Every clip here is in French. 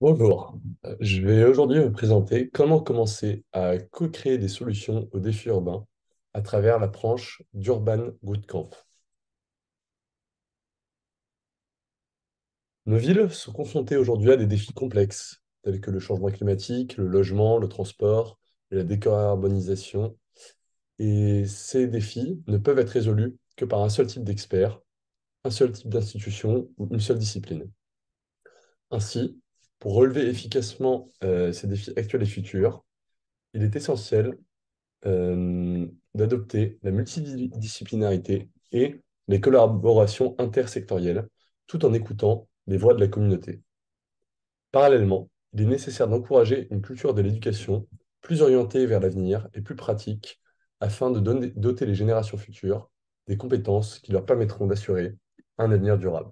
Bonjour, euh, je vais aujourd'hui vous présenter comment commencer à co-créer des solutions aux défis urbains à travers la branche d'Urban Camp. Nos villes sont confrontées aujourd'hui à des défis complexes, tels que le changement climatique, le logement, le transport et la décarbonisation. Et ces défis ne peuvent être résolus que par un seul type d'experts, un seul type d'institution ou une seule discipline. Ainsi, pour relever efficacement ces euh, défis actuels et futurs, il est essentiel euh, d'adopter la multidisciplinarité et les collaborations intersectorielles, tout en écoutant les voix de la communauté. Parallèlement, il est nécessaire d'encourager une culture de l'éducation plus orientée vers l'avenir et plus pratique, afin de doter les générations futures des compétences qui leur permettront d'assurer un avenir durable.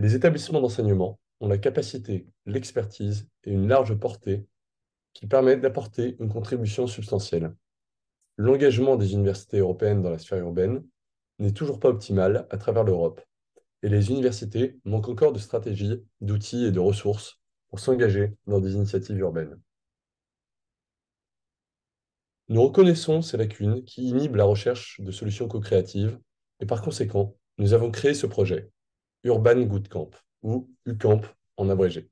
Les établissements d'enseignement ont la capacité, l'expertise et une large portée qui permettent d'apporter une contribution substantielle. L'engagement des universités européennes dans la sphère urbaine n'est toujours pas optimal à travers l'Europe, et les universités manquent encore de stratégies, d'outils et de ressources pour s'engager dans des initiatives urbaines. Nous reconnaissons ces lacunes qui inhibent la recherche de solutions co-créatives, et par conséquent, nous avons créé ce projet, Urban Good Camp, ou UCamp en abrégé.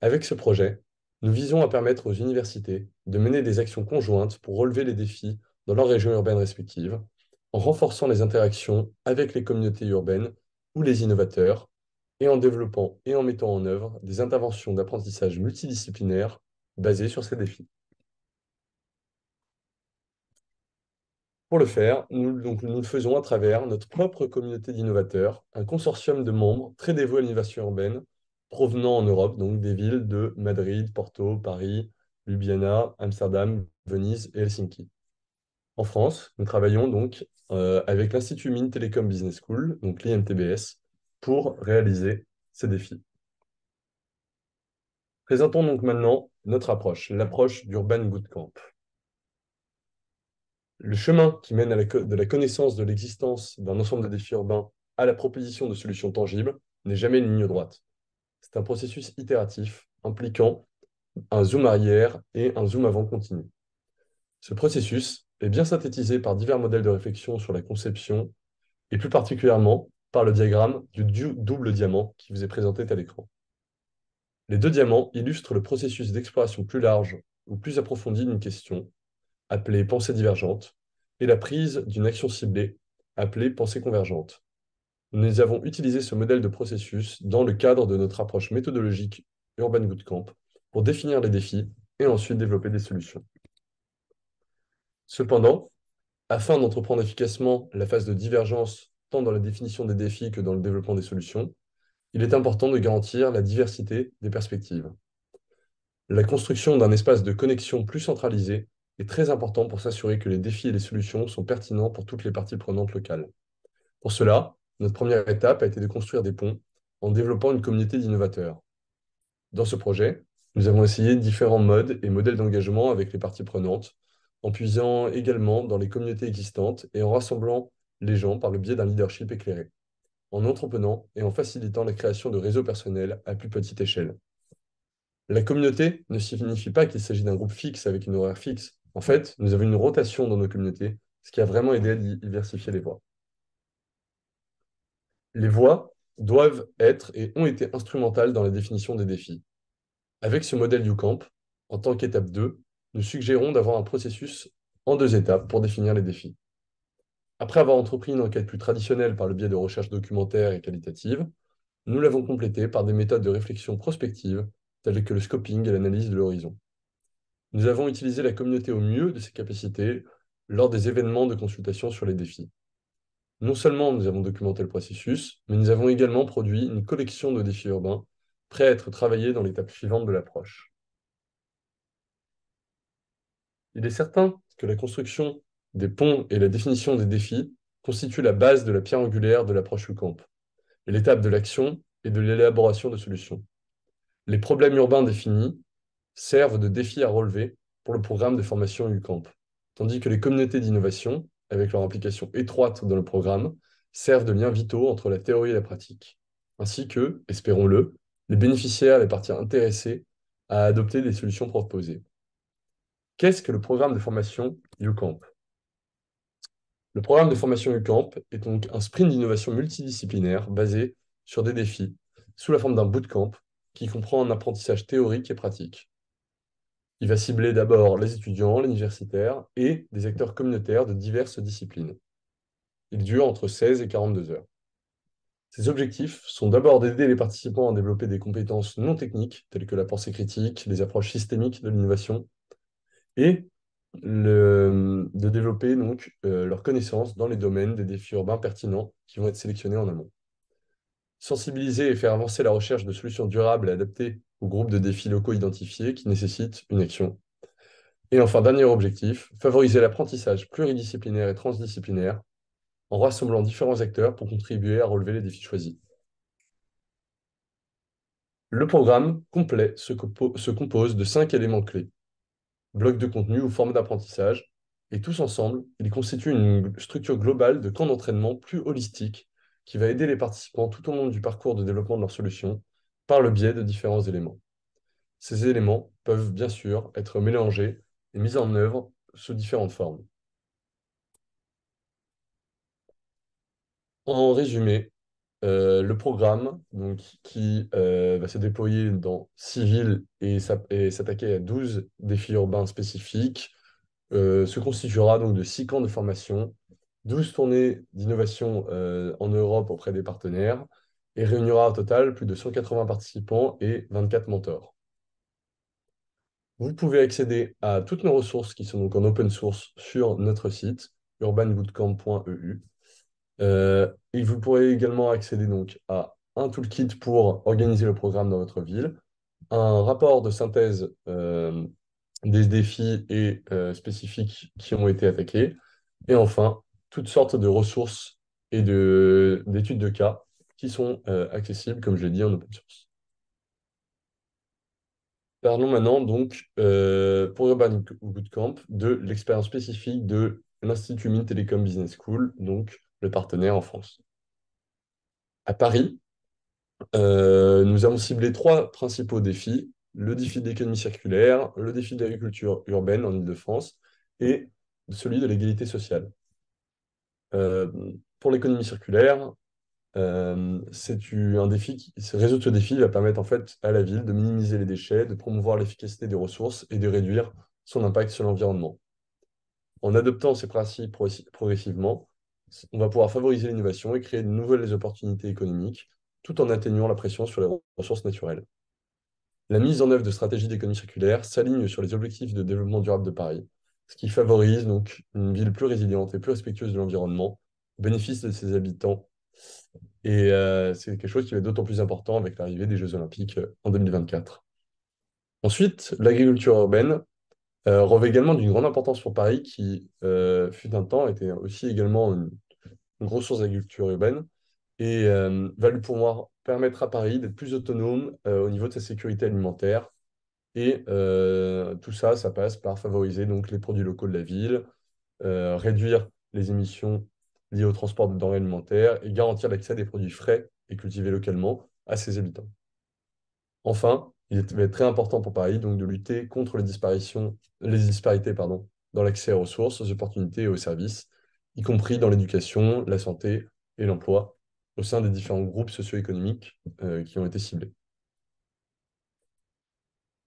Avec ce projet, nous visons à permettre aux universités de mener des actions conjointes pour relever les défis dans leurs régions urbaines respectives, en renforçant les interactions avec les communautés urbaines ou les innovateurs, et en développant et en mettant en œuvre des interventions d'apprentissage multidisciplinaires basées sur ces défis. Pour le faire, nous, le faisons à travers notre propre communauté d'innovateurs, un consortium de membres très dévoués à l'innovation urbaine, provenant en Europe, donc des villes de Madrid, Porto, Paris, Ljubljana, Amsterdam, Venise et Helsinki. En France, nous travaillons donc euh, avec l'Institut Mines Telecom Business School, donc l'IMTBS, pour réaliser ces défis. Présentons donc maintenant notre approche, l'approche d'Urban Camp le chemin qui mène de la connaissance de l'existence d'un ensemble de défis urbains à la proposition de solutions tangibles n'est jamais une ligne droite. C'est un processus itératif impliquant un zoom arrière et un zoom avant continu. Ce processus est bien synthétisé par divers modèles de réflexion sur la conception et plus particulièrement par le diagramme du double diamant qui vous est présenté à l'écran. Les deux diamants illustrent le processus d'exploration plus large ou plus approfondie d'une question appelée pensée divergente, et la prise d'une action ciblée, appelée pensée convergente. Nous avons utilisé ce modèle de processus dans le cadre de notre approche méthodologique Urban Camp pour définir les défis et ensuite développer des solutions. Cependant, afin d'entreprendre efficacement la phase de divergence tant dans la définition des défis que dans le développement des solutions, il est important de garantir la diversité des perspectives. La construction d'un espace de connexion plus centralisé est très important pour s'assurer que les défis et les solutions sont pertinents pour toutes les parties prenantes locales. Pour cela, notre première étape a été de construire des ponts en développant une communauté d'innovateurs. Dans ce projet, nous avons essayé différents modes et modèles d'engagement avec les parties prenantes, en puisant également dans les communautés existantes et en rassemblant les gens par le biais d'un leadership éclairé, en entreprenant et en facilitant la création de réseaux personnels à plus petite échelle. La communauté ne signifie pas qu'il s'agit d'un groupe fixe avec une horaire fixe, en fait, nous avons une rotation dans nos communautés, ce qui a vraiment aidé à diversifier les voies. Les voies doivent être et ont été instrumentales dans la définition des défis. Avec ce modèle UCAMP, en tant qu'étape 2, nous suggérons d'avoir un processus en deux étapes pour définir les défis. Après avoir entrepris une enquête plus traditionnelle par le biais de recherches documentaires et qualitatives, nous l'avons complétée par des méthodes de réflexion prospective telles que le scoping et l'analyse de l'horizon. Nous avons utilisé la communauté au mieux de ses capacités lors des événements de consultation sur les défis. Non seulement nous avons documenté le processus, mais nous avons également produit une collection de défis urbains prêts à être travaillés dans l'étape suivante de l'approche. Il est certain que la construction des ponts et la définition des défis constituent la base de la pierre angulaire de l'approche UCAMP, et l'étape de l'action et de l'élaboration de solutions. Les problèmes urbains définis, servent de défis à relever pour le programme de formation UCamp, tandis que les communautés d'innovation, avec leur implication étroite dans le programme, servent de liens vitaux entre la théorie et la pratique, ainsi que, espérons-le, les bénéficiaires et les parties intéressées à adopter les solutions proposées. Qu'est-ce que le programme de formation UCamp Le programme de formation UCamp est donc un sprint d'innovation multidisciplinaire basé sur des défis sous la forme d'un bootcamp qui comprend un apprentissage théorique et pratique. Il va cibler d'abord les étudiants, les universitaires et des acteurs communautaires de diverses disciplines. Il dure entre 16 et 42 heures. Ses objectifs sont d'abord d'aider les participants à développer des compétences non techniques, telles que la pensée critique, les approches systémiques de l'innovation, et de développer donc euh, leurs connaissances dans les domaines des défis urbains pertinents qui vont être sélectionnés en amont. Sensibiliser et faire avancer la recherche de solutions durables et adaptées ou groupe de défis locaux identifiés qui nécessitent une action. Et enfin, dernier objectif, favoriser l'apprentissage pluridisciplinaire et transdisciplinaire en rassemblant différents acteurs pour contribuer à relever les défis choisis. Le programme complet se, compose de cinq éléments clés, blocs de contenu ou formes d'apprentissage, et tous ensemble, ils constituent une structure globale de camp d'entraînement plus holistique qui va aider les participants tout au long du parcours de développement de leurs solutions par le biais de différents éléments. Ces éléments peuvent bien sûr être mélangés et mis en œuvre sous différentes formes. En résumé, euh, le programme donc, qui euh, va se déployer dans 6 villes et s'attaquer à 12 défis urbains spécifiques euh, se constituera donc de six camps de formation, 12 tournées d'innovation en Europe auprès des partenaires, et réunira au total plus de 180 participants et 24 mentors. Vous pouvez accéder à toutes nos ressources qui sont donc en open source sur notre site urbanwoodcamp.eu, e et vous pourrez également accéder donc à un toolkit pour organiser le programme dans votre ville, un rapport de synthèse euh, des défis et euh, spécifiques qui ont été attaqués, et enfin toutes sortes de ressources et d'études de, cas qui sont euh, accessibles, comme je l'ai dit, en open source. Parlons maintenant donc euh, pour Urban Bootcamp de l'expérience spécifique de l'Institut Mines Telecom Business School, donc le partenaire en France. À Paris, euh, nous avons ciblé trois principaux défis le défi de l'économie circulaire, le défi de l'agriculture urbaine en Ile-de-France et celui de l'égalité sociale. pour l'économie circulaire, euh, c'est un défi qui, résoudre ce défi va permettre en fait à la ville de minimiser les déchets, de promouvoir l'efficacité des ressources et de réduire son impact sur l'environnement. En adoptant ces principes progressivement, on va pouvoir favoriser l'innovation et créer de nouvelles opportunités économiques tout en atténuant la pression sur les ressources naturelles. La mise en œuvre de stratégies d'économie circulaire s'aligne sur les objectifs de développement durable de Paris, ce qui favorise donc une ville plus résiliente et plus respectueuse de l'environnement, bénéfice de ses habitants et euh, c'est quelque chose qui va être d'autant plus important avec l'arrivée des Jeux Olympiques euh, en 2024. Ensuite, l'agriculture urbaine euh, revêt également d'une grande importance pour Paris, qui fut un temps était aussi également une, ressource grosse source d'agriculture urbaine et va lui pouvoir permettre à Paris d'être plus autonome au niveau de sa sécurité alimentaire. Et tout ça, ça passe par favoriser donc les produits locaux de la ville, réduire les émissions liées au transport de denrées alimentaires et garantir l'accès à des produits frais et cultivés localement à ses habitants. Enfin, il est très important pour Paris donc, de lutter contre les, disparités dans l'accès aux ressources, aux opportunités et aux services, y compris dans l'éducation, la santé et l'emploi, au sein des différents groupes socio-économiques euh, qui ont été ciblés.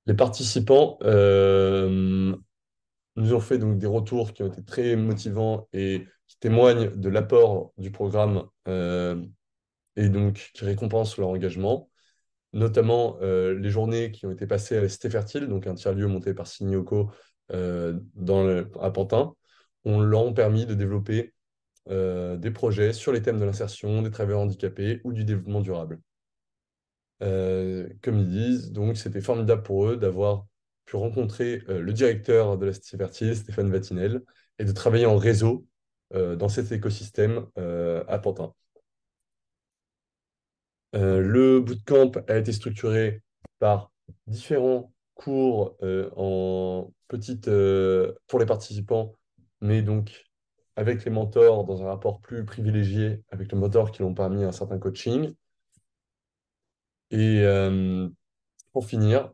Les participants euh, nous ont fait donc des retours qui ont été très motivants et qui témoignent de l'apport du programme euh, et donc qui récompensent leur engagement, notamment euh, les journées qui ont été passées à la Cité Fertile, donc un tiers-lieu monté par Signoco euh, à Pantin, ont leur permis de développer des projets sur les thèmes de l'insertion, des travailleurs handicapés ou du développement durable. comme ils disent, donc c'était formidable pour eux d'avoir pu rencontrer le directeur de la Cité Fertile, Stéphane Vatinel, et de travailler en réseau euh, dans cet écosystème à euh, Pantin. Euh, le bootcamp a été structuré par différents cours en petite, pour les participants, mais donc avec les mentors dans un rapport plus privilégié avec le mentor qui l'ont permis un certain coaching. Et pour finir,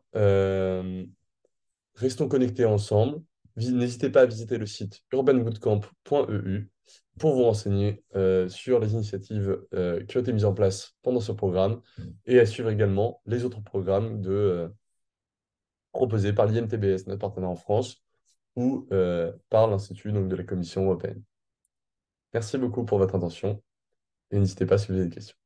restons connectés ensemble, n'hésitez pas à visiter le site urbanbootcamp.eu pour vous renseigner euh, sur les initiatives euh, qui ont été mises en place pendant ce programme mm. et à suivre également les autres programmes euh, proposés par l'IMTBS, notre partenaire en France, ou par l'Institut de la Commission européenne. Merci beaucoup pour votre attention et n'hésitez pas à vous des questions.